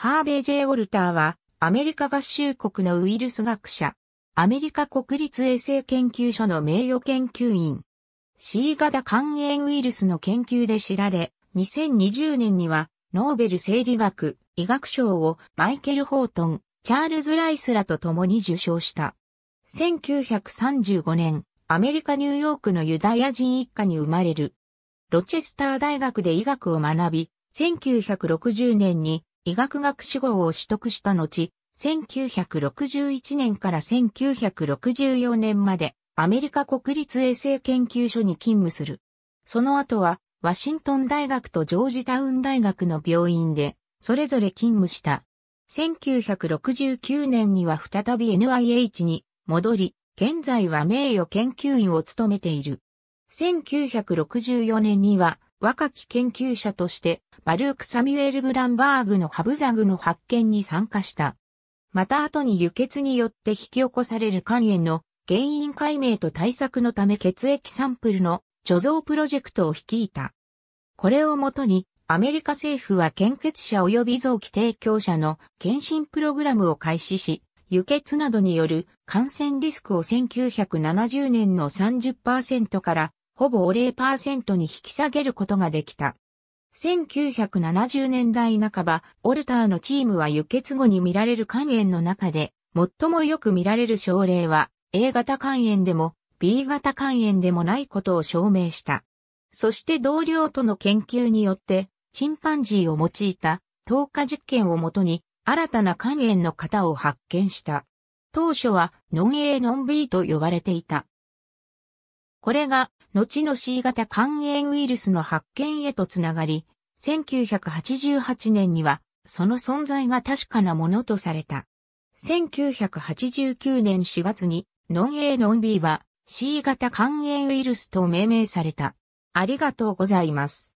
ハーベイ・ジェイ・ウォルターは、アメリカ合衆国のウイルス学者、アメリカ国立衛生研究所の名誉研究員、C 型肝炎ウイルスの研究で知られ、2020年には、ノーベル生理学、医学賞をマイケル・ホートン、チャールズ・ライスらと共に受賞した。1935年、アメリカ・ニューヨークのユダヤ人一家に生まれる。ロチェスター大学で医学を学び、1960年に医学学士号を取得した後、1961年から1964年までアメリカ国立衛生研究所に勤務する。その後はワシントン大学とジョージタウン大学の病院でそれぞれ勤務した。1969年には再び NIH に戻り、現在は名誉研究員を務めている。1964年には若き研究者として、バルーク・サミュエル・ブランバーグのハブザグの発見に参加した。また後に輸血によって引き起こされる肝炎の原因解明と対策のため血液サンプルの貯蔵プロジェクトを率いた。これをもとに、アメリカ政府は献血者及び臓器提供者の検診プログラムを開始し、輸血などによる感染リスクを1970年の30%からほぼ0%に引き下げることができた。1970年代半ば、オルターのチームは輸血後に見られる肝炎の中で、最もよく見られる症例は、A 型肝炎でも B 型肝炎でもないことを証明した。そして同僚との研究によって、チンパンジーを用いた透過実験をもとに、新たな肝炎の型を発見した。当初は、ノン A ノン B と呼ばれていた。これが、後の C 型肝炎ウイルスの発見へとつながり、1988年には、その存在が確かなものとされた。1989年4月に、ノン A ノン B は C 型肝炎ウイルスと命名された。ありがとうございます。